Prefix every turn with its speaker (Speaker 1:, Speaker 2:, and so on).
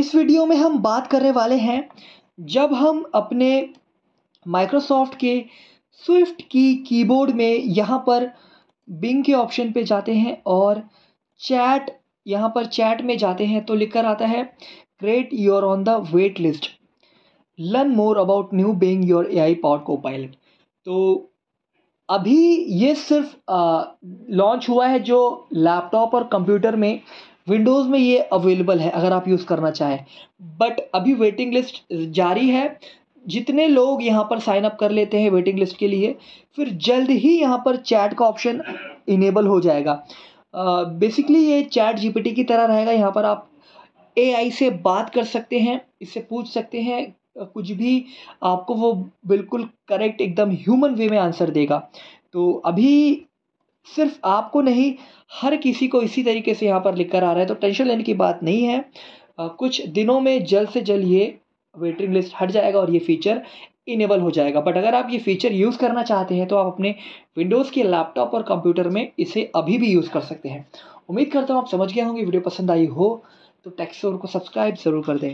Speaker 1: इस वीडियो में हम बात करने वाले हैं जब हम अपने माइक्रोसॉफ्ट के स्विफ्ट की कीबोर्ड में यहाँ पर बिंग के ऑप्शन पे जाते हैं और चैट यहाँ पर चैट में जाते हैं तो लिखकर आता है create your on the wait list learn more about new Bing your A I power Copilot तो अभी ये सिर्फ लॉन्च हुआ है जो लैपटॉप और कंप्यूटर में विंडोज़ में ये अवेलेबल है अगर आप यूज़ करना चाहें बट अभी वेटिंग लिस्ट जारी है जितने लोग यहाँ पर साइन अप कर लेते हैं वेटिंग लिस्ट के लिए फिर जल्द ही यहाँ पर चैट का ऑप्शन इनेबल हो जाएगा बेसिकली uh, ये चैट जी की तरह रहेगा यहाँ पर आप ए से बात कर सकते हैं इससे पूछ सकते हैं कुछ भी आपको वो बिल्कुल करेक्ट एकदम ह्यूमन वे में आंसर देगा तो अभी सिर्फ आपको नहीं हर किसी को इसी तरीके से यहाँ पर लिख कर आ रहा है तो टेंशन लेने की बात नहीं है आ, कुछ दिनों में जल्द से जल्द ये वेटिंग लिस्ट हट जाएगा और ये फीचर इनेबल हो जाएगा बट अगर आप ये फीचर यूज़ करना चाहते हैं तो आप अपने विंडोज़ के लैपटॉप और कंप्यूटर में इसे अभी भी यूज़ कर सकते हैं उम्मीद करता हूँ आप समझ गए होंगे वीडियो पसंद आई हो तो टेक्सोर को सब्सक्राइब ज़रूर कर दें